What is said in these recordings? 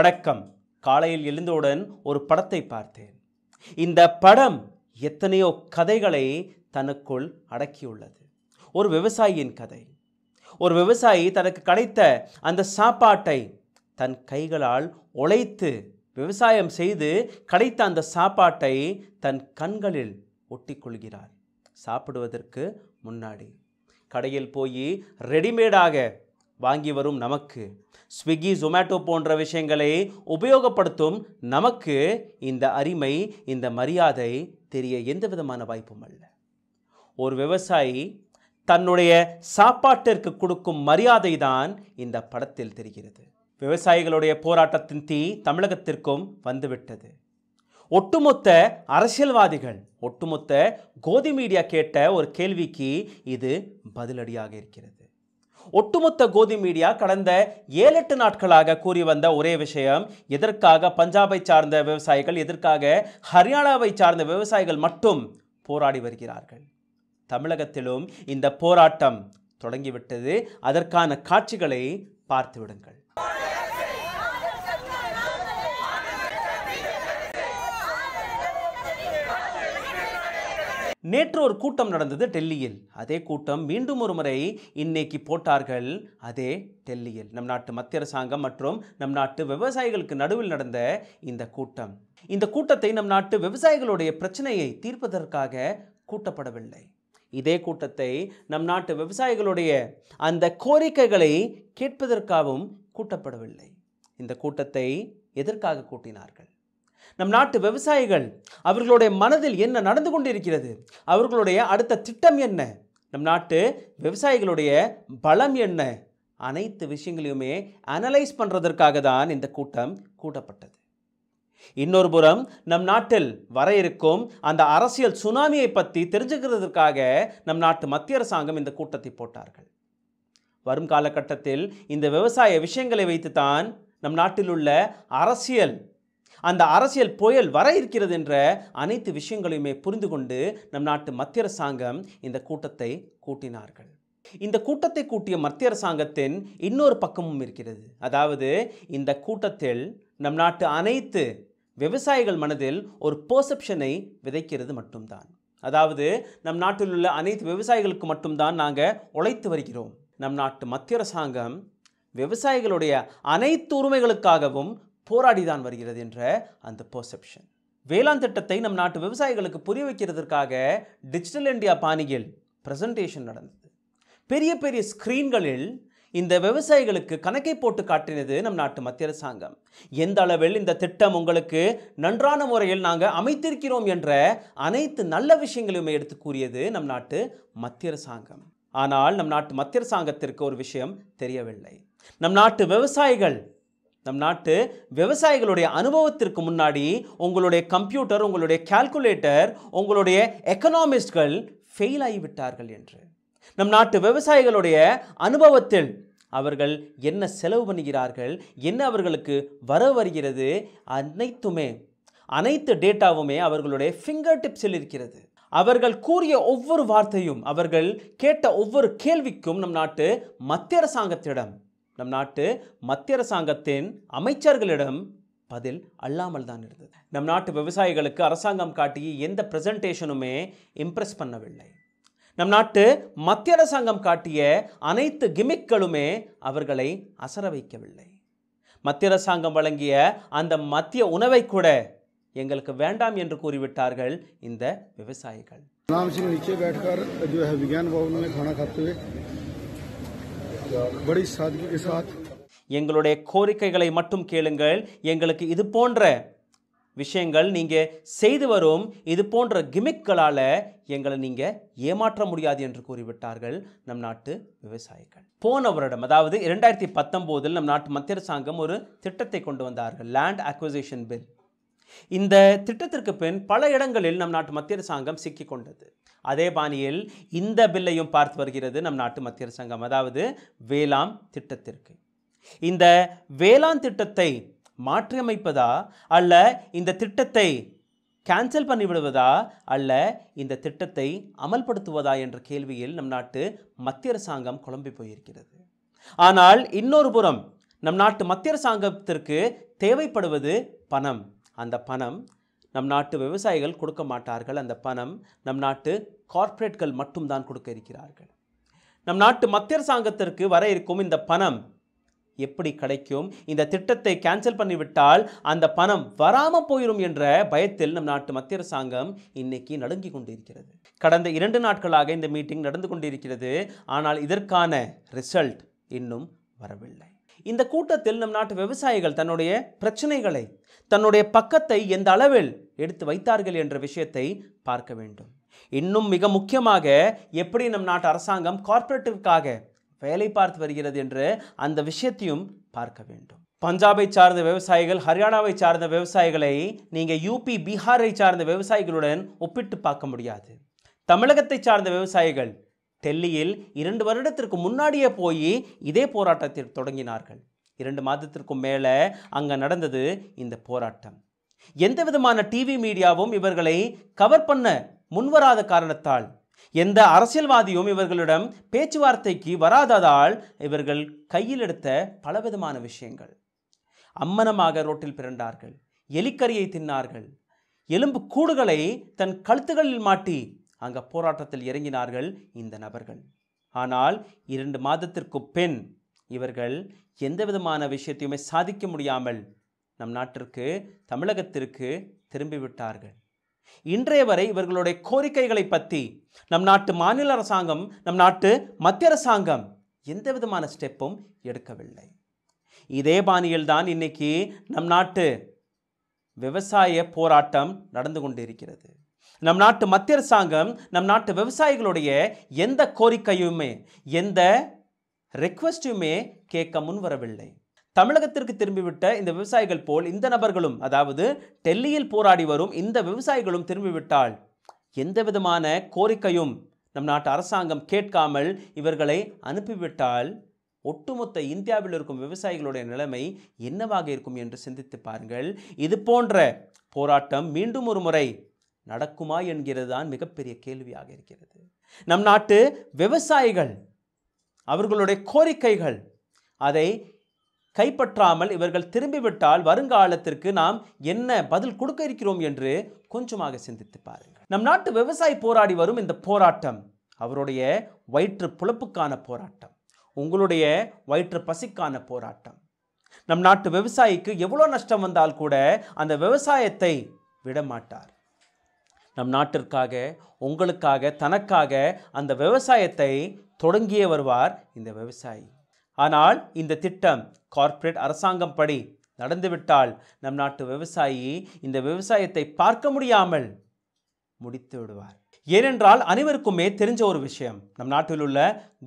வணக்கம் காலையில் எழுந்தவுடன் ஒரு படத்தை பார்த்தேன் இந்த படம் எத்தனையோ கதைகளை தனக்குள் அடக்கியுள்ளது ஒரு விவசாயியின் கதை ஒரு விவசாயி தனக்கு கிடைத்த அந்த சாப்பாட்டை தன் கைகளால் உழைத்து விவசாயம் செய்து கிடைத்த அந்த சாப்பாட்டை தன் கண்களில் ஒட்டிக்கொள்கிறார் சாப்பிடுவதற்கு முன்னாடி கடையில் போய் ரெடிமேடாக வாங்கி வரும் நமக்கு ஸ்விக்கி ஜொமேட்டோ போன்ற விஷயங்களை உபயோகப்படுத்தும் நமக்கு இந்த அரிமை இந்த மரியாதை தெரிய எந்த விதமான வாய்ப்பும் அல்ல ஒரு விவசாயி தன்னுடைய சாப்பாட்டிற்கு கொடுக்கும் மரியாதை தான் இந்த படத்தில் தெரிகிறது விவசாயிகளுடைய போராட்டத்தின் தீ தமிழகத்திற்கும் வந்துவிட்டது ஒட்டுமொத்த அரசியல்வாதிகள் ஒட்டுமொத்த கோதி மீடியா கேட்ட ஒரு கேள்விக்கு இது பதிலடியாக இருக்கிறது ஒட்டுமொத்த கோதி மீடியா கடந்த ஏழு எட்டு நாட்களாக கூறி வந்த ஒரே விஷயம் எதற்காக பஞ்சாபை சார்ந்த விவசாயிகள் எதற்காக ஹரியானாவை சார்ந்த விவசாயிகள் மட்டும் போராடி வருகிறார்கள் தமிழகத்திலும் இந்த போராட்டம் தொடங்கிவிட்டது அதற்கான காட்சிகளை பார்த்து விடுங்கள் நேற்று ஒரு கூட்டம் நடந்தது டெல்லியில் அதே கூட்டம் மீண்டும் ஒரு முறை இன்னைக்கு போட்டார்கள் அதே டெல்லியில் நம் நாட்டு மத்திய அரசாங்கம் மற்றும் நம் நாட்டு விவசாயிகளுக்கு நடுவில் நடந்த இந்த கூட்டம் இந்த கூட்டத்தை நம் நாட்டு விவசாயிகளுடைய பிரச்சனையை தீர்ப்பதற்காக கூட்டப்படவில்லை இதே கூட்டத்தை நம் நாட்டு விவசாயிகளுடைய அந்த கோரிக்கைகளை கேட்பதற்காகவும் கூட்டப்படவில்லை இந்த கூட்டத்தை எதற்காக கூட்டினார்கள் நம் நாட்டு விவசாயிகள் அவர்களுடைய மனதில் என்ன நடந்து கொண்டிருக்கிறது அவர்களுடைய அடுத்த திட்டம் என்ன நம் நாட்டு விவசாயிகளுடைய பலம் என்ன அனைத்து விஷயங்களையுமே அனலைஸ் பண்ணுறதற்காக தான் இந்த கூட்டம் கூட்டப்பட்டது இன்னொரு புறம் நம் நாட்டில் வர இருக்கும் அந்த அரசியல் சுனாமியை பற்றி தெரிஞ்சுக்கிறதுக்காக நம் நாட்டு மத்திய அரசாங்கம் இந்த கூட்டத்தை போட்டார்கள் வரும் காலகட்டத்தில் இந்த விவசாய விஷயங்களை வைத்து தான் நம் நாட்டில் உள்ள அரசியல் அந்த அரசியல் புயல் வர இருக்கிறது என்ற அனைத்து விஷயங்களையுமே புரிந்து கொண்டு நம் நாட்டு மத்திய அரசாங்கம் இந்த கூட்டத்தை கூட்டினார்கள் இந்த கூட்டத்தை கூட்டிய மத்திய அரசாங்கத்தின் இன்னொரு பக்கமும் இருக்கிறது அதாவது இந்த கூட்டத்தில் நம் நாட்டு அனைத்து விவசாயிகள் மனதில் ஒரு பெர்செப்ஷனை விதைக்கிறது மட்டும்தான் அதாவது நம் நாட்டில் உள்ள அனைத்து விவசாயிகளுக்கு மட்டும்தான் நாங்கள் உழைத்து வருகிறோம் நம் நாட்டு மத்திய அரசாங்கம் விவசாயிகளுடைய அனைத்து உரிமைகளுக்காகவும் போராடி தான் வருகிறது என்ற அந்த பெர்செப்ஷன் வேளாண் திட்டத்தை நம் நாட்டு விவசாயிகளுக்கு புரிய வைக்கிறதுக்காக டிஜிட்டல் இந்தியா பாணியில் ப்ரெசன்டேஷன் நடந்தது பெரிய பெரிய ஸ்க்ரீன்களில் இந்த விவசாயிகளுக்கு கணக்கை போட்டு காட்டினது நம் நாட்டு மத்திய அரசாங்கம் எந்த அளவில் இந்த திட்டம் உங்களுக்கு நன்றான முறையில் நாங்கள் அமைத்திருக்கிறோம் என்ற அனைத்து நல்ல விஷயங்களையுமே எடுத்து கூறியது நம் நாட்டு மத்திய அரசாங்கம் ஆனால் நம் நாட்டு மத்திய அரசாங்கத்திற்கு ஒரு விஷயம் தெரியவில்லை நம் நாட்டு விவசாயிகள் நம் நாட்டு விவசாயிகளுடைய அனுபவத்திற்கு முன்னாடி உங்களுடைய கம்ப்யூட்டர் உங்களுடைய கால்குலேட்டர் உங்களுடைய எக்கனாமிஸ்ட்கள் ஃபெயில் ஆகிவிட்டார்கள் என்று நம் நாட்டு விவசாயிகளுடைய அனுபவத்தில் அவர்கள் என்ன செலவு பண்ணுகிறார்கள் என்ன அவர்களுக்கு வர வருகிறது அனைத்துமே அனைத்து டேட்டாவுமே அவர்களுடைய ஃபிங்கர் டிப்ஸில் இருக்கிறது அவர்கள் கூறிய ஒவ்வொரு வார்த்தையும் அவர்கள் கேட்ட ஒவ்வொரு கேள்விக்கும் நம் நாட்டு மத்திய அரசாங்கத்திடம் நம் நாட்டு மத்திய அரசாங்கத்தின் அமைச்சர்களிடம் பதில் அல்லாமல் தான் இருந்தது நம் நாட்டு விவசாயிகளுக்கு அரசாங்கம் காட்டிய எந்த பிரசன்டேஷனுமே இம்ப்ரெஸ் பண்ணவில்லை நம் நாட்டு மத்திய அரசாங்கம் காட்டிய அனைத்து கிமிக்களுமே அவர்களை அசர வைக்கவில்லை மத்திய அரசாங்கம் வழங்கிய அந்த மத்திய உணவை கூட எங்களுக்கு வேண்டாம் என்று கூறிவிட்டார்கள் இந்த விவசாயிகள் எங்களுடைய கோரிக்கைகளை மட்டும் கேளுங்கள் எங்களுக்கு இது போன்ற விஷயங்கள் நீங்கள் செய்து வரும் இது போன்ற கிமிக்களால் எங்களை நீங்கள் ஏமாற்ற முடியாது என்று கூறிவிட்டார்கள் நம் நாட்டு விவசாயிகள் போன வருடம் அதாவது இரண்டாயிரத்தி பத்தொம்போதில் நம் நாட்டு மத்திய அரசாங்கம் ஒரு திட்டத்தை கொண்டு வந்தார்கள் லேண்ட் அக்வசேஷன் பில் இந்த திட்டத்திற்கு பின் பல இடங்களில் நம் நாட்டு மத்திய அரசாங்கம் சிக்கிக்கொண்டது அதே பாணியில் இந்த பில்லையும் பார்த்து வருகிறது நம் நாட்டு மத்திய அரசாங்கம் அதாவது வேளாண் திட்டத்திற்கு இந்த வேளாண் திட்டத்தை மாற்றியமைப்பதா அல்ல இந்த திட்டத்தை கேன்சல் பண்ணிவிடுவதா அல்ல இந்த திட்டத்தை அமல்படுத்துவதா என்ற கேள்வியில் நம் நாட்டு மத்திய அரசாங்கம் குழம்பி போயிருக்கிறது ஆனால் இன்னொரு புறம் நம் நாட்டு மத்திய அரசாங்கத்திற்கு தேவைப்படுவது பணம் அந்த பணம் நம் நாட்டு விவசாயிகள் கொடுக்க மாட்டார்கள் அந்த பணம் நம் நாட்டு கார்ப்பரேட்கள் மட்டும்தான் கொடுக்க இருக்கிறார்கள் நம் நாட்டு மத்திய அரசாங்கத்திற்கு வர இருக்கும் இந்த பணம் எப்படி கிடைக்கும் இந்த திட்டத்தை கேன்சல் பண்ணிவிட்டால் அந்த பணம் வராமல் போயிடும் என்ற பயத்தில் நம் நாட்டு மத்திய அரசாங்கம் இன்னைக்கு நடுங்கி கொண்டிருக்கிறது கடந்த இரண்டு நாட்களாக இந்த மீட்டிங் நடந்து கொண்டிருக்கிறது ஆனால் இதற்கான ரிசல்ட் இன்னும் வரவில்லை இந்த கூட்டத்தில் நம் நாட்டு விவசாயிகள் தன்னுடைய பிரச்சனைகளை தன்னுடைய பக்கத்தை எந்த அளவில் எடுத்து வைத்தார்கள் என்ற விஷயத்தை பார்க்க வேண்டும் இன்னும் மிக முக்கியமாக எப்படி நம் நாட்டு அரசாங்கம் கார்பரேட்டிற்காக வேலை பார்த்து வருகிறது என்று அந்த விஷயத்தையும் பார்க்க வேண்டும் பஞ்சாபை சார்ந்த விவசாயிகள் ஹரியானாவை சார்ந்த விவசாயிகளை நீங்கள் யூபி பீகாரை சார்ந்த விவசாயிகளுடன் ஒப்பிட்டு பார்க்க முடியாது தமிழகத்தை சார்ந்த விவசாயிகள் டெல்லியில் இரண்டு வருடத்திற்கு முன்னாடியே போய் இதே போராட்டத்தை தொடங்கினார்கள் இரண்டு மாதத்திற்கும் மேலே அங்கே நடந்தது இந்த போராட்டம் எந்த விதமான டிவி மீடியாவும் இவர்களை கவர் பண்ண முன்வராத காரணத்தால் எந்த அரசியல்வாதியும் இவர்களிடம் பேச்சுவார்த்தைக்கு வராததால் இவர்கள் கையில் எடுத்த பலவிதமான விஷயங்கள் அம்மனமாக ரோட்டில் பிறண்டார்கள் எலிக்கரியை தின்னார்கள் எலும்பு கூடுகளை தன் கழுத்துகளில் மாட்டி அங்கே போராட்டத்தில் இறங்கினார்கள் இந்த நபர்கள் ஆனால் இரண்டு மாதத்திற்கு பெண் இவர்கள் எந்த விதமான விஷயத்தையுமே சாதிக்க முடியாமல் நம் நாட்டிற்கு தமிழகத்திற்கு திரும்பிவிட்டார்கள் இன்றைய வரை இவர்களுடைய கோரிக்கைகளை பற்றி நம் நாட்டு மாநில அரசாங்கம் நம் நாட்டு மத்திய அரசாங்கம் எந்த விதமான ஸ்டெப்பும் எடுக்கவில்லை இதே பாணியில் தான் இன்னைக்கு நம் நாட்டு விவசாய போராட்டம் நடந்து கொண்டிருக்கிறது நம் நாட்டு மத்திய அரசாங்கம் நம் நாட்டு விவசாயிகளுடைய எந்த கோரிக்கையுமே எந்த ரெக்வஸ்ட்டையுமே கேட்க முன்வரவில்லை தமிழகத்திற்கு திரும்பிவிட்ட இந்த விவசாயிகள் போல் இந்த நபர்களும் அதாவது டெல்லியில் போராடி வரும் இந்த விவசாயிகளும் திரும்பிவிட்டால் எந்த விதமான கோரிக்கையும் நம் நாட்டு அரசாங்கம் கேட்காமல் இவர்களை அனுப்பிவிட்டால் ஒட்டுமொத்த இந்தியாவில் இருக்கும் விவசாயிகளுடைய நிலைமை என்னவாக இருக்கும் என்று சிந்தித்து பாருங்கள் இது போன்ற போராட்டம் மீண்டும் ஒரு முறை நடக்குமா என்கிறது தான் மிகப்பெரிய கேள்வியாக இருக்கிறது நம் நாட்டு விவசாயிகள் அவர்களுடைய கோரிக்கைகள் அதை கைப்பற்றாமல் இவர்கள் திரும்பிவிட்டால் வருங்காலத்திற்கு நாம் என்ன பதில் கொடுக்க இருக்கிறோம் என்று கொஞ்சமாக சிந்தித்து பாருங்கள் நம் நாட்டு விவசாயி போராடி வரும் இந்த போராட்டம் அவருடைய வயிற்று புழப்புக்கான போராட்டம் உங்களுடைய வயிற்று பசிக்கான போராட்டம் நம் நாட்டு விவசாயிக்கு எவ்வளோ நஷ்டம் வந்தால் கூட அந்த விவசாயத்தை விடமாட்டார் நம் நாட்டிற்காக உங்களுக்காக தனக்காக அந்த விவசாயத்தை தொடங்கியே வருவார் இந்த விவசாயி ஆனால் இந்த திட்டம் கார்ப்பரேட் அரசாங்கம் படி நடந்துவிட்டால் நம் நாட்டு விவசாயி இந்த விவசாயத்தை பார்க்க முடியாமல் முடித்து விடுவார் ஏனென்றால் அனைவருக்குமே தெரிஞ்ச ஒரு விஷயம் நம் நாட்டில் உள்ள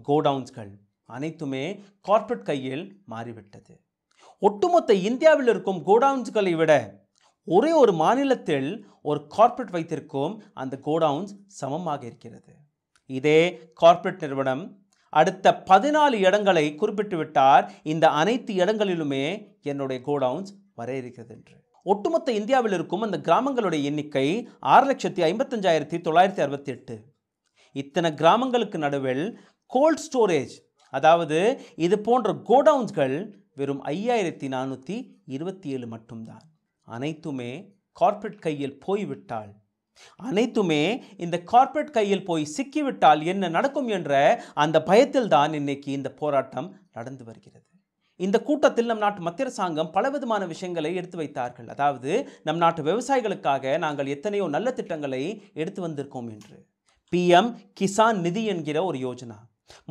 கோடவுன்ஸ்கள் அனைத்துமே கார்ப்பரேட் கையில் மாறிவிட்டது ஒட்டுமொத்த இந்தியாவில் இருக்கும் கோடவுன்ஸ்களை விட ஒரே ஒரு மாநிலத்தில் ஒரு கார்ப்பரேட் வைத்திருக்கும் அந்த கோடவுன்ஸ் சமமாக இருக்கிறது இதே கார்ப்பரேட் நிறுவனம் அடுத்த பதினாலு இடங்களை குறிப்பிட்டு விட்டார் இந்த அனைத்து இடங்களிலுமே என்னுடைய கோடவுன்ஸ் வர இருக்கிறது என்று ஒட்டுமொத்த இந்தியாவில் இருக்கும் அந்த கிராமங்களுடைய எண்ணிக்கை ஆறு லட்சத்தி ஐம்பத்தஞ்சாயிரத்தி தொள்ளாயிரத்தி அறுபத்தி எட்டு இத்தனை கிராமங்களுக்கு நடுவில் கோல்ட் ஸ்டோரேஜ் அதாவது இது போன்ற கோடவுன்ஸ்கள் வெறும் ஐயாயிரத்தி நானூற்றி இருபத்தி ஏழு மட்டும்தான் அனைத்துமே கார்ப்பரேட் கையில் போய்விட்டால் அனைத்துமே இந்த கார்ப்பரேட் கையில் போய் சிக்கிவிட்டால் என்ன நடக்கும் என்ற அந்த பயத்தில் தான் இன்னைக்கு இந்த போராட்டம் நடந்து வருகிறது இந்த கூட்டத்தில் நம் நாட்டு மத்திய அரசாங்கம் பலவிதமான விஷயங்களை எடுத்து வைத்தார்கள் அதாவது நம் நாட்டு விவசாயிகளுக்காக நாங்கள் எத்தனையோ நல்ல திட்டங்களை எடுத்து வந்திருக்கோம் என்று பிஎம் கிசான் நிதி என்கிற ஒரு யோஜனா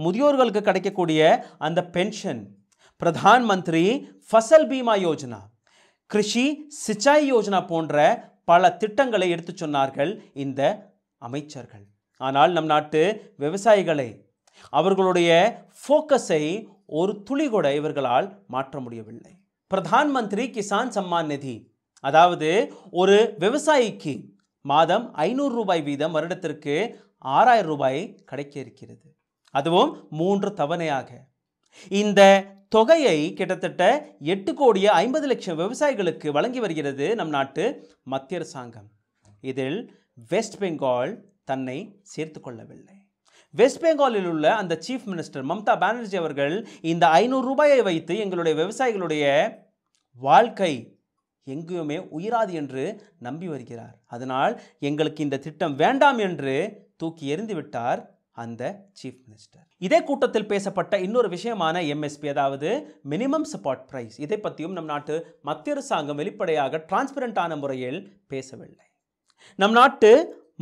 முதியோர்களுக்கு கிடைக்கக்கூடிய அந்த பென்ஷன் பிரதான் மந்திரி ஃபசல் பீமா யோஜனா கிருஷி சிச்சாய் யோஜனா போன்ற பல திட்டங்களை எடுத்து சொன்னார்கள் இந்த அமைச்சர்கள் ஆனால் நம் நாட்டு விவசாயிகளை அவர்களுடைய ஃபோக்கஸை ஒரு துளி கூட இவர்களால் மாற்ற முடியவில்லை பிரதான் மந்திரி கிசான் சம்மான் நிதி அதாவது ஒரு விவசாயிக்கு மாதம் ஐநூறு ரூபாய் வீதம் வருடத்திற்கு ஆறாயிரம் ரூபாய் கிடைக்க இருக்கிறது அதுவும் மூன்று தவணையாக இந்த தொகையை கிட்டத்தட்ட எட்டு கோடிய ஐம்பது லட்சம் விவசாயிகளுக்கு வழங்கி வருகிறது நம் நாட்டு மத்திய அரசாங்கம் இதில் வெஸ்ட் பெங்கால் தன்னை சேர்த்து கொள்ளவில்லை வெஸ்ட் பெங்காலில் உள்ள அந்த சீஃப் மினிஸ்டர் மம்தா பானர்ஜி அவர்கள் இந்த ஐநூறு ரூபாயை வைத்து எங்களுடைய விவசாயிகளுடைய வாழ்க்கை எங்கேயுமே உயிராது என்று நம்பி வருகிறார் அதனால் எங்களுக்கு இந்த திட்டம் வேண்டாம் என்று தூக்கி எறிந்துவிட்டார் அந்த சீஃப் மினிஸ்டர் இதே கூட்டத்தில் பேசப்பட்ட இன்னொரு விஷயமான எம்எஸ்பி அதாவது மினிமம் சப்போர்ட் ப்ரைஸ் இதை பற்றியும் நம் நாட்டு மத்திய அரசாங்கம் வெளிப்படையாக டிரான்ஸ்பரண்டான முறையில் பேசவில்லை நம் நாட்டு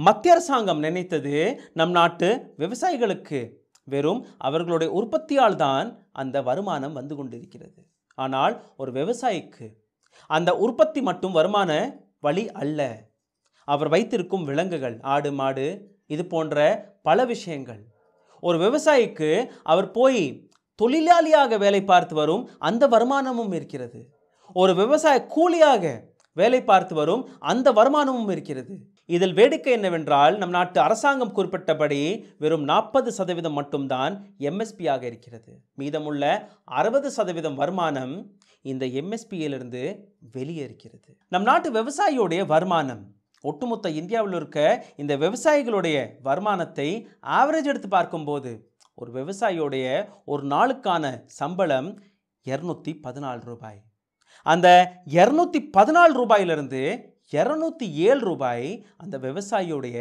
மத்திய அரசாங்கம் நினைத்தது நம் நாட்டு விவசாயிகளுக்கு வெறும் அவர்களுடைய உற்பத்தியால் தான் அந்த வருமானம் வந்து கொண்டிருக்கிறது ஆனால் ஒரு விவசாயிக்கு அந்த உற்பத்தி மட்டும் வருமான வழி அல்ல அவர் வைத்திருக்கும் விலங்குகள் ஆடு மாடு இது போன்ற பல விஷயங்கள் ஒரு விவசாயிக்கு அவர் போய் தொழிலாளியாக வேலை பார்த்து வரும் அந்த வருமானமும் இருக்கிறது ஒரு விவசாய கூலியாக வேலை பார்த்து வரும் அந்த வருமானமும் இருக்கிறது இதில் வேடிக்கை என்னவென்றால் நம் நாட்டு அரசாங்கம் குறிப்பிட்டபடி வெறும் நாற்பது சதவீதம் மட்டும்தான் எம்எஸ்பியாக இருக்கிறது மீதமுள்ள அறுபது சதவீதம் வருமானம் இந்த எம்எஸ்பியிலிருந்து வெளியே இருக்கிறது நம் நாட்டு விவசாயியுடைய வருமானம் ஒட்டுமொத்த இந்தியாவில் இருக்க இந்த விவசாயிகளுடைய வருமானத்தை ஆவரேஜ் எடுத்து பார்க்கும்போது ஒரு விவசாயியோடைய ஒரு நாளுக்கான சம்பளம் இரநூத்தி பதினாலு ரூபாய் அந்த இரநூத்தி பதினாலு ரூபாயிலிருந்து இரநூத்தி ஏழு ரூபாய் அந்த விவசாயியுடைய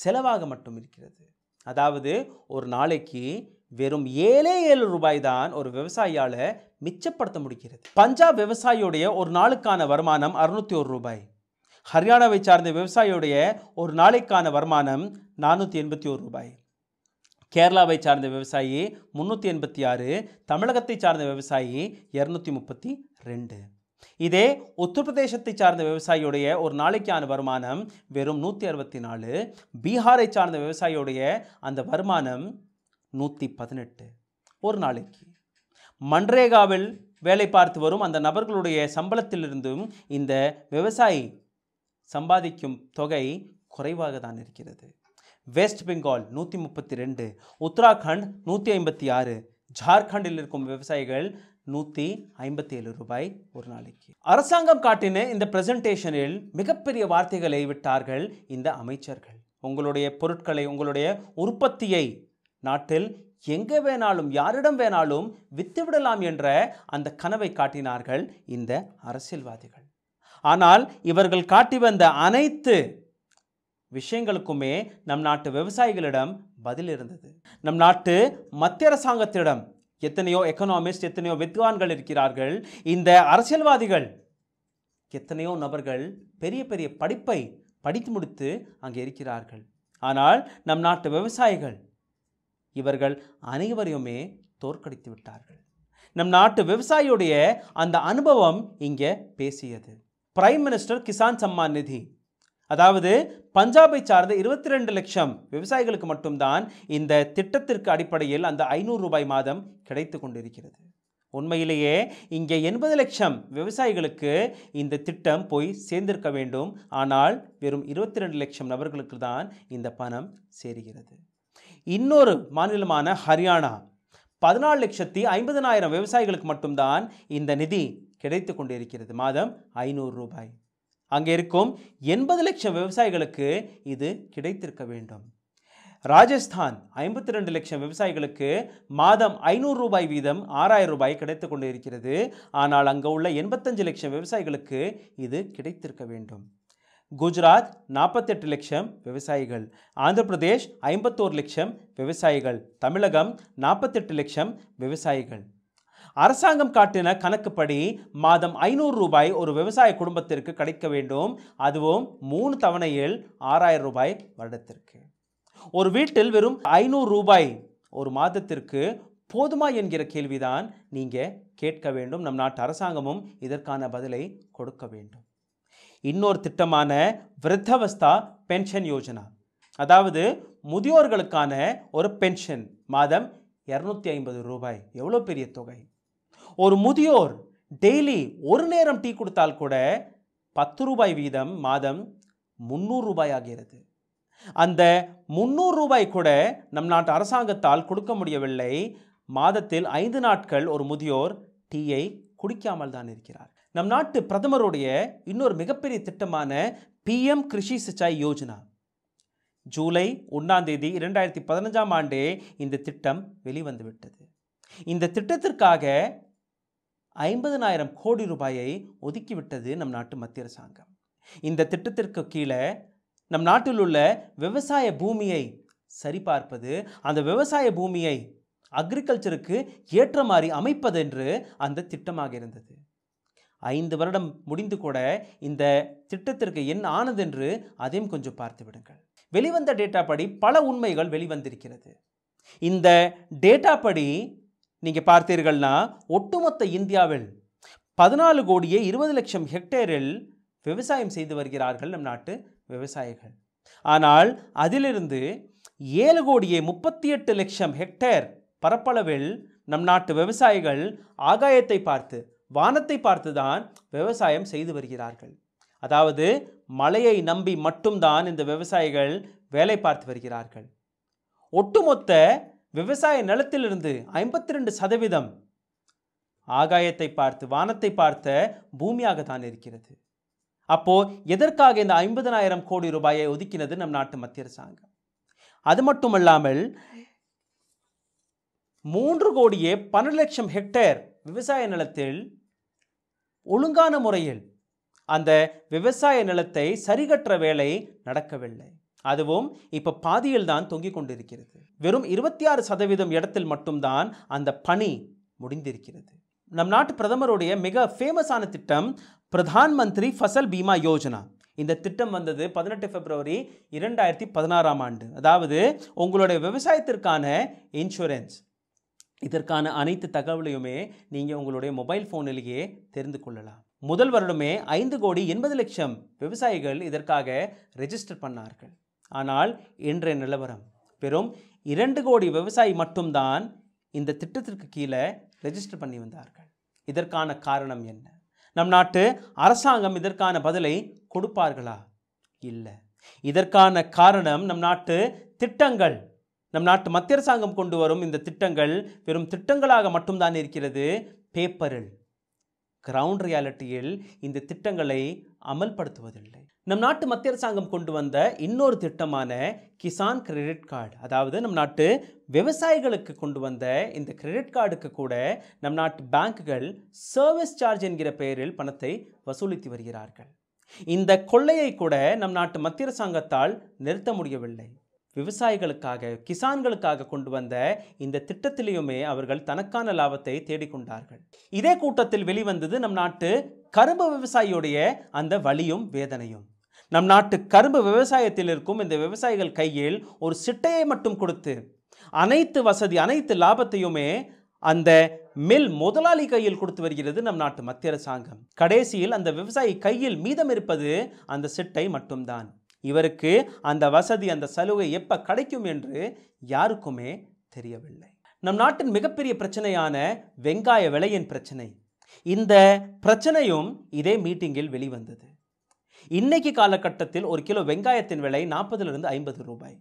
செலவாக மட்டும் இருக்கிறது அதாவது ஒரு நாளைக்கு வெறும் ஏழே ஏழு ரூபாய் தான் ஒரு விவசாயியால் மிச்சப்படுத்த முடிகிறது பஞ்சாப் விவசாயியுடைய ஒரு நாளுக்கான வருமானம் அறுநூத்தி ஒரு ரூபாய் ஹரியானாவை சார்ந்த விவசாயியுடைய ஒரு நாளைக்கான வருமானம் நானூற்றி எண்பத்தி ஒரு ரூபாய் கேரளாவை சார்ந்த விவசாயி முந்நூற்றி எண்பத்தி ஆறு தமிழகத்தை சார்ந்த விவசாயி இரநூத்தி முப்பத்தி ரெண்டு இதே உத்தரப்பிரதேசத்தை சார்ந்த விவசாயியுடைய ஒரு நாளைக்கான வருமானம் வெறும் நூற்றி அறுபத்தி நாலு பீகாரை சார்ந்த விவசாயியுடைய அந்த வருமானம் நூற்றி பதினெட்டு ஒரு நாளைக்கு மன்ரேகாவில் வேலை பார்த்து வரும் அந்த நபர்களுடைய சம்பளத்திலிருந்தும் இந்த விவசாயி சம்பாதிக்கும் தொகை குறைவாக தான் இருக்கிறது வெஸ்ட் பெங்கால் நூற்றி முப்பத்தி ரெண்டு உத்தராகண்ட் நூற்றி ஐம்பத்தி ஆறு ஜார்க்கண்டில் இருக்கும் விவசாயிகள் நூற்றி ஐம்பத்தி ஏழு ரூபாய் ஒரு நாளைக்கு அரசாங்கம் காட்டின இந்த பிரசன்டேஷனில் மிகப்பெரிய வார்த்தைகளை விட்டார்கள் இந்த அமைச்சர்கள் உங்களுடைய பொருட்களை உங்களுடைய உற்பத்தியை நாட்டில் எங்கே வேணாலும் யாரிடம் வேணாலும் வித்துவிடலாம் என்ற அந்த கனவை காட்டினார்கள் இந்த அரசியல்வாதிகள் ஆனால் இவர்கள் காட்டி வந்த அனைத்து விஷயங்களுக்குமே நம் நாட்டு விவசாயிகளிடம் பதில் இருந்தது நம் நாட்டு மத்திய அரசாங்கத்திடம் எத்தனையோ எக்கனாமிஸ்ட் எத்தனையோ வித்வான்கள் இருக்கிறார்கள் இந்த அரசியல்வாதிகள் எத்தனையோ நபர்கள் பெரிய பெரிய படிப்பை படித்து முடித்து அங்கே இருக்கிறார்கள் ஆனால் நம் நாட்டு விவசாயிகள் இவர்கள் அனைவரையுமே தோற்கடித்து விட்டார்கள் நம் நாட்டு விவசாயியுடைய அந்த அனுபவம் இங்கே பேசியது பிரைம் மினிஸ்டர் கிசான் சம்மான் நிதி அதாவது பஞ்சாபை சார்ந்த இருபத்தி ரெண்டு லட்சம் விவசாயிகளுக்கு மட்டும்தான் இந்த திட்டத்திற்கு அடிப்படையில் அந்த ஐநூறு ரூபாய் மாதம் கிடைத்து கொண்டிருக்கிறது உண்மையிலேயே இங்கே எண்பது லட்சம் விவசாயிகளுக்கு இந்த திட்டம் போய் சேர்ந்திருக்க வேண்டும் ஆனால் வெறும் இருபத்தி ரெண்டு லட்சம் நபர்களுக்கு தான் இந்த பணம் சேருகிறது இன்னொரு மாநிலமான ஹரியானா பதினாலு லட்சத்தி ஐம்பதனாயிரம் விவசாயிகளுக்கு மட்டும்தான் இந்த நிதி கிடைத்து கொண்டிருக்கிறது மாதம் ஐநூறு ரூபாய் அங்கே இருக்கும் எண்பது லட்சம் விவசாயிகளுக்கு இது கிடைத்திருக்க வேண்டும் ராஜஸ்தான் ஐம்பத்தி ரெண்டு லட்சம் விவசாயிகளுக்கு மாதம் ஐநூறு ரூபாய் வீதம் ஆறாயிரம் ரூபாய் கிடைத்து கொண்டு இருக்கிறது ஆனால் அங்கே உள்ள எண்பத்தஞ்சு லட்சம் விவசாயிகளுக்கு இது கிடைத்திருக்க வேண்டும் குஜராத் நாற்பத்தெட்டு லட்சம் விவசாயிகள் ஆந்திர பிரதேஷ் ஐம்பத்தோரு லட்சம் விவசாயிகள் தமிழகம் நாற்பத்தெட்டு லட்சம் விவசாயிகள் அரசாங்கம் காட்டின கணக்குப்படி மாதம் ஐநூறு ரூபாய் ஒரு விவசாய குடும்பத்திற்கு கிடைக்க வேண்டும் அதுவும் மூணு தவணையில் ஆறாயிரம் ரூபாய் வருடத்திற்கு ஒரு வீட்டில் வெறும் ஐநூறு ரூபாய் ஒரு மாதத்திற்கு போதுமா என்கிற கேள்விதான் நீங்கள் கேட்க வேண்டும் நம் நாட்டு அரசாங்கமும் இதற்கான பதிலை கொடுக்க வேண்டும் இன்னொரு திட்டமான விருத்தவஸ்தா பென்ஷன் யோஜனா அதாவது முதியோர்களுக்கான ஒரு பென்ஷன் மாதம் இரநூத்தி ஐம்பது ரூபாய் எவ்வளோ பெரிய தொகை ஒரு முதியோர் டெய்லி ஒரு நேரம் டீ கொடுத்தால் கூட பத்து ரூபாய் வீதம் மாதம் முந்நூறு ரூபாய் ஆகிறது அந்த முந்நூறு ரூபாய் கூட நம் நாட்டு அரசாங்கத்தால் கொடுக்க முடியவில்லை மாதத்தில் ஐந்து நாட்கள் ஒரு முதியோர் டீயை குடிக்காமல் தான் இருக்கிறார் நம் நாட்டு பிரதமருடைய இன்னொரு மிகப்பெரிய திட்டமான பிஎம் கிருஷி சிச்சாய் யோஜனா ஜூலை ஒன்றாம் தேதி இரண்டாயிரத்தி பதினஞ்சாம் ஆண்டே இந்த திட்டம் வெளிவந்துவிட்டது இந்த திட்டத்திற்காக ஐம்பதனாயிரம் கோடி ரூபாயை ஒதுக்கிவிட்டது நம் நாட்டு மத்திய அரசாங்கம் இந்த திட்டத்திற்கு கீழே நம் நாட்டில் உள்ள விவசாய பூமியை சரிபார்ப்பது அந்த விவசாய பூமியை அக்ரிகல்ச்சருக்கு ஏற்ற மாதிரி அமைப்பது என்று அந்த திட்டமாக இருந்தது ஐந்து வருடம் முடிந்து கூட இந்த திட்டத்திற்கு என்ன ஆனது என்று அதையும் கொஞ்சம் பார்த்து விடுங்கள் வெளிவந்த டேட்டா படி பல உண்மைகள் வெளிவந்திருக்கிறது இந்த டேட்டா படி நீங்கள் பார்த்தீர்கள்னா ஒட்டுமொத்த இந்தியாவில் பதினாலு கோடியே இருபது லட்சம் ஹெக்டேரில் விவசாயம் செய்து வருகிறார்கள் நம் நாட்டு விவசாயிகள் ஆனால் அதிலிருந்து ஏழு கோடியே முப்பத்தி எட்டு லட்சம் ஹெக்டேர் பரப்பளவில் நம் நாட்டு விவசாயிகள் ஆகாயத்தை பார்த்து வானத்தை பார்த்து தான் விவசாயம் செய்து வருகிறார்கள் அதாவது மழையை நம்பி மட்டும்தான் இந்த விவசாயிகள் வேலை பார்த்து வருகிறார்கள் ஒட்டுமொத்த விவசாய நிலத்திலிருந்து ஐம்பத்தி ரெண்டு சதவீதம் ஆகாயத்தை பார்த்து வானத்தை பார்த்த பூமியாக தான் இருக்கிறது அப்போ எதற்காக இந்த ஐம்பதனாயிரம் கோடி ரூபாயை ஒதுக்கினது நம் நாட்டு மத்திய அரசாங்கம் அது மட்டுமல்லாமல் மூன்று கோடியே பன்னெண்டு லட்சம் ஹெக்டேர் விவசாய நிலத்தில் ஒழுங்கான முறையில் அந்த விவசாய நிலத்தை சரிகற்ற வேலை நடக்கவில்லை அதுவும் இப்போ பாதியில் தான் தொங்கிக் கொண்டிருக்கிறது வெறும் இருபத்தி ஆறு சதவீதம் இடத்தில் மட்டும்தான் அந்த பணி முடிந்திருக்கிறது நம் நாட்டு பிரதமருடைய மிக ஃபேமஸான திட்டம் பிரதான் மந்திரி ஃபசல் பீமா யோஜனா இந்த திட்டம் வந்தது பதினெட்டு பிப்ரவரி இரண்டாயிரத்தி பதினாறாம் ஆண்டு அதாவது உங்களுடைய விவசாயத்திற்கான இன்சூரன்ஸ் இதற்கான அனைத்து தகவலையுமே நீங்கள் உங்களுடைய மொபைல் ஃபோனிலேயே தெரிந்து கொள்ளலாம் முதல் வருடமே ஐந்து கோடி எண்பது லட்சம் விவசாயிகள் இதற்காக ரெஜிஸ்டர் பண்ணார்கள் ஆனால் இன்றைய நிலவரம் பெரும் இரண்டு கோடி விவசாயி மட்டும்தான் இந்த திட்டத்திற்கு கீழே ரெஜிஸ்டர் பண்ணி வந்தார்கள் இதற்கான காரணம் என்ன நம் நாட்டு அரசாங்கம் இதற்கான பதிலை கொடுப்பார்களா இல்லை இதற்கான காரணம் நம் நாட்டு திட்டங்கள் நம் நாட்டு மத்திய அரசாங்கம் கொண்டு வரும் இந்த திட்டங்கள் வெறும் திட்டங்களாக மட்டும்தான் இருக்கிறது பேப்பரில் கிரவுண்ட் ரியாலிட்டியில் இந்த திட்டங்களை அமல்படுத்துவதில்லை நம் நாட்டு மத்திய அரசாங்கம் கொண்டு வந்த இன்னொரு திட்டமான கிசான் கிரெடிட் கார்டு அதாவது நம் நாட்டு விவசாயிகளுக்கு கொண்டு வந்த இந்த கிரெடிட் கார்டுக்கு கூட நம் நாட்டு பேங்குகள் சர்வீஸ் சார்ஜ் என்கிற பெயரில் பணத்தை வசூலித்து வருகிறார்கள் இந்த கொள்ளையை கூட நம் நாட்டு மத்திய அரசாங்கத்தால் நிறுத்த முடியவில்லை விவசாயிகளுக்காக கிசான்களுக்காக கொண்டு வந்த இந்த திட்டத்திலையுமே அவர்கள் தனக்கான லாபத்தை தேடிக்கொண்டார்கள் இதே கூட்டத்தில் வெளிவந்தது நம் நாட்டு கரும்பு விவசாயியுடைய அந்த வலியும் வேதனையும் நம் நாட்டு கரும்பு விவசாயத்தில் இருக்கும் இந்த விவசாயிகள் கையில் ஒரு சிட்டையை மட்டும் கொடுத்து அனைத்து வசதி அனைத்து லாபத்தையுமே அந்த மில் முதலாளி கையில் கொடுத்து வருகிறது நம் நாட்டு மத்திய அரசாங்கம் கடைசியில் அந்த விவசாயி கையில் மீதம் இருப்பது அந்த சிட்டை மட்டும்தான் இவருக்கு அந்த வசதி அந்த சலுகை எப்போ கிடைக்கும் என்று யாருக்குமே தெரியவில்லை நம் நாட்டின் மிகப்பெரிய பிரச்சனையான வெங்காய விலையின் பிரச்சனை இந்த பிரச்சனையும் இதே மீட்டிங்கில் வெளிவந்தது இன்னைக்கு காலகட்டத்தில் ஒரு கிலோ வெங்காயத்தின் விலை நாற்பதுலேருந்து ஐம்பது ரூபாய்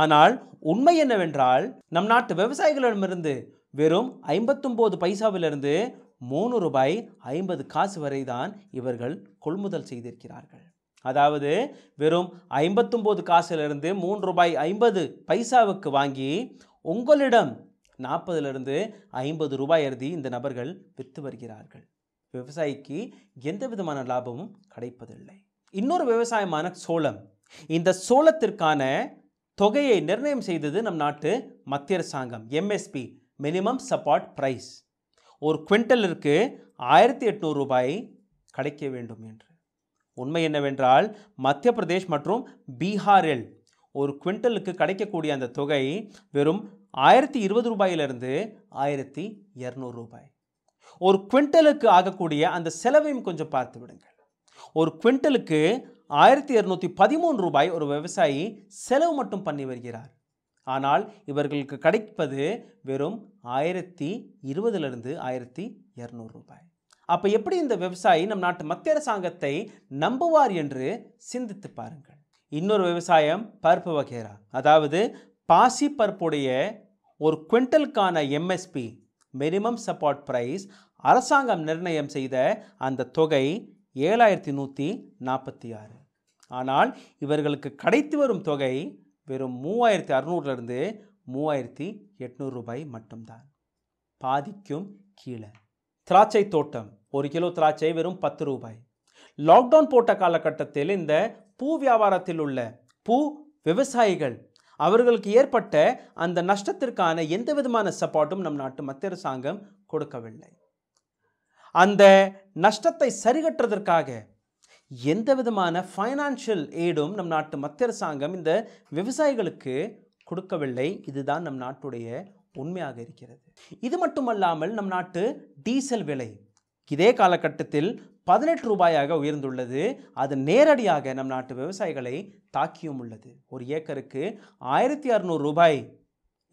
ஆனால் உண்மை என்னவென்றால் நம் நாட்டு விவசாயிகளிடமிருந்து வெறும் ஐம்பத்தொம்போது பைசாவிலிருந்து மூணு ரூபாய் ஐம்பது காசு வரைதான் இவர்கள் கொள்முதல் செய்திருக்கிறார்கள் அதாவது வெறும் ஐம்பத்தொம்போது காசிலிருந்து மூன்று ரூபாய் ஐம்பது பைசாவுக்கு வாங்கி உங்களிடம் நாற்பதுலேருந்து ஐம்பது ரூபாய் எழுதி இந்த நபர்கள் விற்று வருகிறார்கள் விவசாயிக்கு எந்த விதமான லாபமும் கிடைப்பதில்லை இன்னொரு விவசாயமான சோளம் இந்த சோளத்திற்கான தொகையை நிர்ணயம் செய்தது நம் நாட்டு மத்திய அரசாங்கம் எம்எஸ்பி மினிமம் சப்போர்ட் ப்ரைஸ் ஒரு குவிண்டலிற்கு ஆயிரத்தி எட்நூறு ரூபாய் கிடைக்க வேண்டும் என்று உண்மை என்னவென்றால் மத்திய பிரதேஷ் மற்றும் பீகாரில் ஒரு குவிண்டலுக்கு கிடைக்கக்கூடிய அந்த தொகை வெறும் ஆயிரத்தி இருபது ரூபாயிலிருந்து ஆயிரத்தி இரநூறு ரூபாய் ஒரு குவிண்டலுக்கு ஆகக்கூடிய அந்த செலவையும் கொஞ்சம் பார்த்து விடுங்கள் ஒரு குவிண்டலுக்கு ஆயிரத்தி இரநூத்தி பதிமூன்று ரூபாய் ஒரு விவசாயி செலவு மட்டும் பண்ணி வருகிறார் ஆனால் இவர்களுக்கு கிடைப்பது வெறும் ஆயிரத்தி இருபதுலேருந்து ஆயிரத்தி இரநூறு ரூபாய் அப்போ எப்படி இந்த விவசாயி நம் நாட்டு மத்திய அரசாங்கத்தை நம்புவார் என்று சிந்தித்து பாருங்கள் இன்னொரு விவசாயம் பருப்பு வகைரா அதாவது பாசி பருப்புடைய ஒரு குவிண்டலுக்கான எம்எஸ்பி மினிமம் சப்போர்ட் ப்ரைஸ் அரசாங்கம் நிர்ணயம் செய்த அந்த தொகை ஏழாயிரத்தி நூற்றி நாற்பத்தி ஆறு ஆனால் இவர்களுக்கு கிடைத்து வரும் தொகை வெறும் மூவாயிரத்தி அறநூறுலேருந்து மூவாயிரத்தி எட்நூறு ரூபாய் மட்டும்தான் பாதிக்கும் கீழே திராட்சை தோட்டம் ஒரு கிலோ திராட்சை வெறும் பத்து ரூபாய் லாக்டவுன் போட்ட காலகட்டத்தில் இந்த பூ வியாபாரத்தில் உள்ள பூ விவசாயிகள் அவர்களுக்கு ஏற்பட்ட அந்த நஷ்டத்திற்கான எந்த விதமான சப்போர்ட்டும் நம் நாட்டு மத்திய அரசாங்கம் கொடுக்கவில்லை அந்த நஷ்டத்தை சரிகட்டுறதற்காக எந்த விதமான ஃபைனான்ஷியல் எய்டும் நம் நாட்டு மத்திய அரசாங்கம் இந்த விவசாயிகளுக்கு கொடுக்கவில்லை இதுதான் நம் நாட்டுடைய உண்மையாக இருக்கிறது இது மட்டுமல்லாமல் நம் நாட்டு டீசல் விலை இதே காலகட்டத்தில் பதினெட்டு ரூபாயாக உயர்ந்துள்ளது அது நேரடியாக நம் நாட்டு விவசாயிகளை தாக்கியும் உள்ளது ஒரு ஏக்கருக்கு ஆயிரத்தி அறநூறு ரூபாய்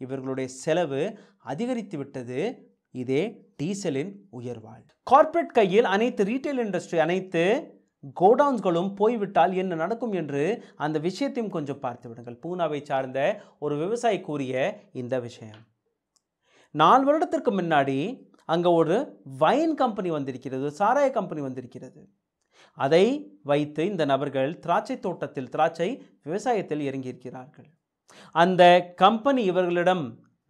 இவர்களுடைய செலவு அதிகரித்து விட்டது இதே டீசலின் உயர்வால் கார்ப்பரேட் கையில் அனைத்து ரீட்டைல் இண்டஸ்ட்ரி அனைத்து கோடவுன்ஸ்களும் போய்விட்டால் என்ன நடக்கும் என்று அந்த விஷயத்தையும் கொஞ்சம் பார்த்து விடுங்கள் பூனாவை சார்ந்த ஒரு விவசாயி கூறிய இந்த விஷயம் நாலு வருடத்திற்கு முன்னாடி அங்கே ஒரு வைன் கம்பெனி வந்திருக்கிறது சாராய கம்பெனி வந்திருக்கிறது அதை வைத்து இந்த நபர்கள் திராட்சை தோட்டத்தில் திராட்சை விவசாயத்தில் இறங்கியிருக்கிறார்கள் அந்த கம்பெனி இவர்களிடம்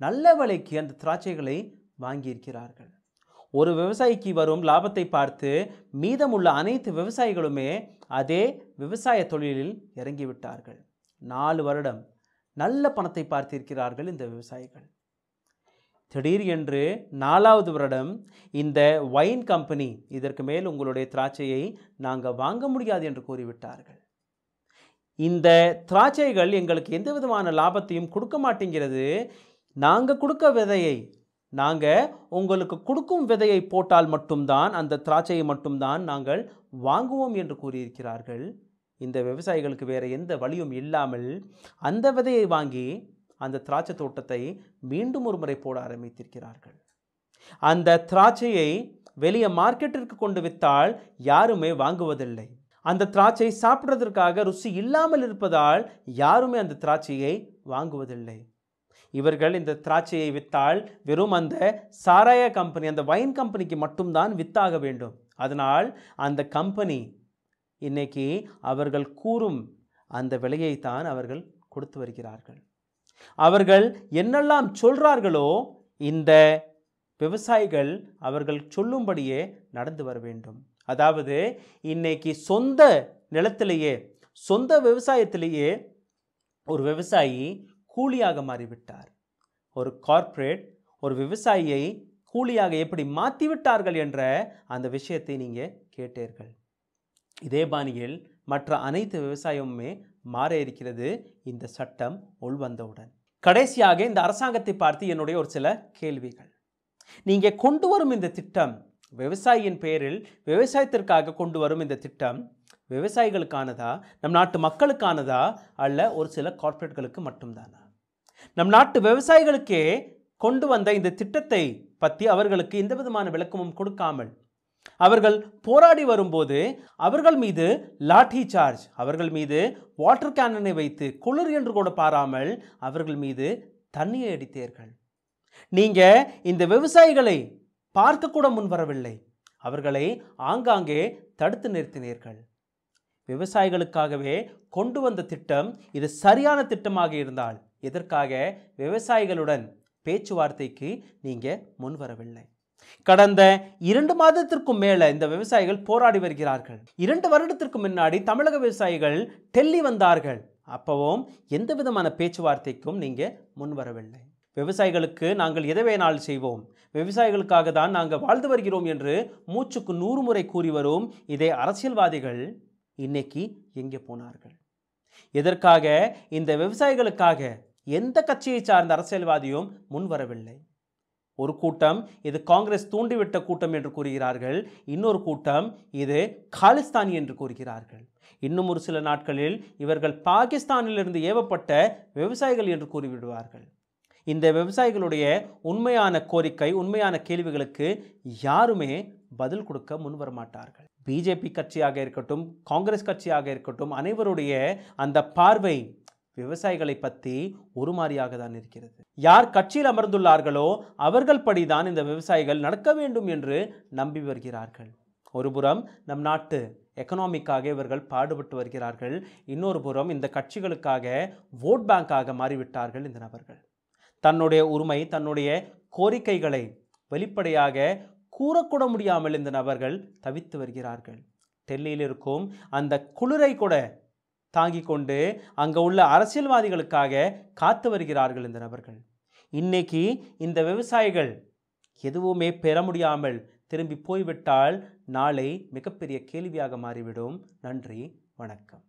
நல்ல விலைக்கு அந்த திராட்சைகளை வாங்கியிருக்கிறார்கள் ஒரு விவசாயிக்கு வரும் லாபத்தை பார்த்து மீதமுள்ள அனைத்து விவசாயிகளுமே அதே விவசாய தொழிலில் இறங்கிவிட்டார்கள் நாலு வருடம் நல்ல பணத்தை பார்த்திருக்கிறார்கள் இந்த விவசாயிகள் திடீர் என்று நாலாவது வருடம் இந்த ஒயின் கம்பெனி இதற்கு மேல் உங்களுடைய திராட்சையை நாங்கள் வாங்க முடியாது என்று கூறிவிட்டார்கள் இந்த திராட்சைகள் எங்களுக்கு எந்த விதமான லாபத்தையும் கொடுக்க மாட்டேங்கிறது நாங்கள் கொடுக்க விதையை நாங்கள் உங்களுக்கு கொடுக்கும் விதையை போட்டால் மட்டும்தான் அந்த திராட்சையை மட்டும்தான் நாங்கள் வாங்குவோம் என்று கூறியிருக்கிறார்கள் இந்த விவசாயிகளுக்கு வேறு எந்த வழியும் இல்லாமல் அந்த விதையை வாங்கி அந்த திராட்சை தோட்டத்தை மீண்டும் ஒரு முறை போட ஆரம்பித்திருக்கிறார்கள் அந்த திராட்சையை வெளியே மார்க்கெட்டிற்கு கொண்டு வித்தால் யாருமே வாங்குவதில்லை அந்த திராட்சை சாப்பிட்றதற்காக ருசி இல்லாமல் இருப்பதால் யாருமே அந்த திராட்சையை வாங்குவதில்லை இவர்கள் இந்த திராட்சையை வித்தால் வெறும் அந்த சாராய கம்பெனி அந்த வைன் கம்பெனிக்கு மட்டும்தான் வித்தாக வேண்டும் அதனால் அந்த கம்பெனி இன்னைக்கு அவர்கள் கூறும் அந்த விலையை தான் அவர்கள் கொடுத்து வருகிறார்கள் அவர்கள் என்னெல்லாம் சொல்கிறார்களோ இந்த விவசாயிகள் அவர்கள் சொல்லும்படியே நடந்து வர வேண்டும் அதாவது இன்னைக்கு சொந்த நிலத்திலேயே சொந்த விவசாயத்திலேயே ஒரு விவசாயி கூலியாக மாறிவிட்டார் ஒரு கார்ப்பரேட் ஒரு விவசாயியை கூலியாக எப்படி மாற்றிவிட்டார்கள் என்ற அந்த விஷயத்தை நீங்கள் கேட்டீர்கள் இதே பாணியில் மற்ற அனைத்து விவசாயமுமே மாற இருக்கிறது இந்த சட்டம் உள்வந்தவுடன் கடைசியாக இந்த அரசாங்கத்தை பார்த்து என்னுடைய ஒரு சில கேள்விகள் நீங்கள் கொண்டு வரும் இந்த திட்டம் விவசாயியின் பேரில் விவசாயத்திற்காக கொண்டு வரும் இந்த திட்டம் விவசாயிகளுக்கானதா நம் நாட்டு மக்களுக்கானதா அல்ல ஒரு சில கார்ப்பரேட்களுக்கு மட்டும்தானா நம் நாட்டு விவசாயிகளுக்கே கொண்டு வந்த இந்த திட்டத்தை பற்றி அவர்களுக்கு எந்த விதமான விளக்கமும் கொடுக்காமல் அவர்கள் போராடி வரும்போது அவர்கள் மீது லாட்டி சார்ஜ் அவர்கள் மீது வாட்டர் கேனனை வைத்து குளிர் என்று கூட பாராமல் அவர்கள் மீது தண்ணியை அடித்தீர்கள் நீங்கள் இந்த விவசாயிகளை பார்க்கக்கூட முன் வரவில்லை அவர்களை ஆங்காங்கே தடுத்து நிறுத்தினீர்கள் விவசாயிகளுக்காகவே கொண்டு வந்த திட்டம் இது சரியான திட்டமாக இருந்தால் இதற்காக விவசாயிகளுடன் பேச்சுவார்த்தைக்கு நீங்கள் முன்வரவில்லை கடந்த இரண்டு மாதத்திற்கும் மேலே இந்த விவசாயிகள் போராடி வருகிறார்கள் இரண்டு வருடத்திற்கு முன்னாடி தமிழக விவசாயிகள் டெல்லி வந்தார்கள் அப்பவும் எந்த விதமான பேச்சுவார்த்தைக்கும் நீங்கள் முன்வரவில்லை விவசாயிகளுக்கு நாங்கள் எதை வேணாலும் செய்வோம் விவசாயிகளுக்காக தான் நாங்கள் வாழ்ந்து வருகிறோம் என்று மூச்சுக்கு நூறு முறை கூறி வரும் இதே அரசியல்வாதிகள் இன்னைக்கு எங்கே போனார்கள் எதற்காக இந்த விவசாயிகளுக்காக எந்த கட்சியை சார்ந்த அரசியல்வாதியும் முன்வரவில்லை ஒரு கூட்டம் இது காங்கிரஸ் தூண்டிவிட்ட கூட்டம் என்று கூறுகிறார்கள் இன்னொரு கூட்டம் இது காலிஸ்தான் என்று கூறுகிறார்கள் இன்னும் ஒரு சில நாட்களில் இவர்கள் பாகிஸ்தானிலிருந்து ஏவப்பட்ட விவசாயிகள் என்று கூறிவிடுவார்கள் இந்த விவசாயிகளுடைய உண்மையான கோரிக்கை உண்மையான கேள்விகளுக்கு யாருமே பதில் கொடுக்க முன்வர மாட்டார்கள் பிஜேபி கட்சியாக இருக்கட்டும் காங்கிரஸ் கட்சியாக இருக்கட்டும் அனைவருடைய அந்த பார்வை விவசாயிகளை பற்றி ஒரு மாதிரியாக தான் இருக்கிறது யார் கட்சியில் அமர்ந்துள்ளார்களோ அவர்கள் படிதான் இந்த விவசாயிகள் நடக்க வேண்டும் என்று நம்பி வருகிறார்கள் ஒருபுறம் நம் நாட்டு எக்கனாமிக்காக இவர்கள் பாடுபட்டு வருகிறார்கள் இன்னொரு புறம் இந்த கட்சிகளுக்காக ஓட் பேங்காக மாறிவிட்டார்கள் இந்த நபர்கள் தன்னுடைய உரிமை தன்னுடைய கோரிக்கைகளை வெளிப்படையாக கூறக்கூட முடியாமல் இந்த நபர்கள் தவித்து வருகிறார்கள் டெல்லியில் இருக்கும் அந்த குளிரை கூட தாங்கி கொண்டு அங்கே உள்ள அரசியல்வாதிகளுக்காக காத்து வருகிறார்கள் இந்த நபர்கள் இன்னைக்கு இந்த விவசாயிகள் எதுவுமே பெற முடியாமல் திரும்பி போய்விட்டால் நாளை மிகப்பெரிய கேள்வியாக மாறிவிடும் நன்றி வணக்கம்